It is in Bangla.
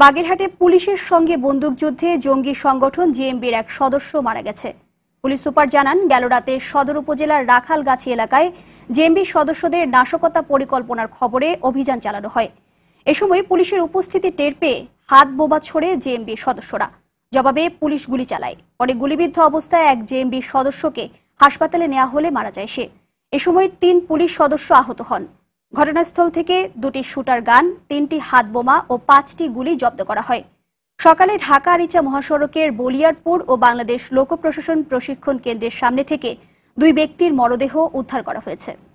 বাগেরহাটে পুলিশের সঙ্গে বন্দুকযুদ্ধে জঙ্গি সংগঠন জিএমবির এক সদস্য মারা গেছে পুলিশ সুপার জানান গেল রাতে সদর উপজেলার রাখালগাছি এলাকায় জেএমবির সদস্যদের নাশকতা পরিকল্পনার খবরে অভিযান চালানো হয় এ সময় পুলিশের উপস্থিতি টের পেয়ে হাত বোবা ছড়ে জেএমবির সদস্যরা জবাবে পুলিশ গুলি চালায় পরে গুলিবিদ্ধ অবস্থায় এক জেএমবির সদস্যকে হাসপাতালে নেওয়া হলে মারা যায় সে এ সময় তিন পুলিশ সদস্য আহত হন ঘটনাস্থল থেকে দুটি শুটার গান তিনটি হাত বোমা ও পাঁচটি গুলি জব্দ করা হয় সকালে ঢাকা আরিচা মহাসড়কের বলিয়ারপুর ও বাংলাদেশ লোক প্রশাসন প্রশিক্ষণ কেন্দ্রের সামনে থেকে দুই ব্যক্তির মরদেহ উদ্ধার করা হয়েছে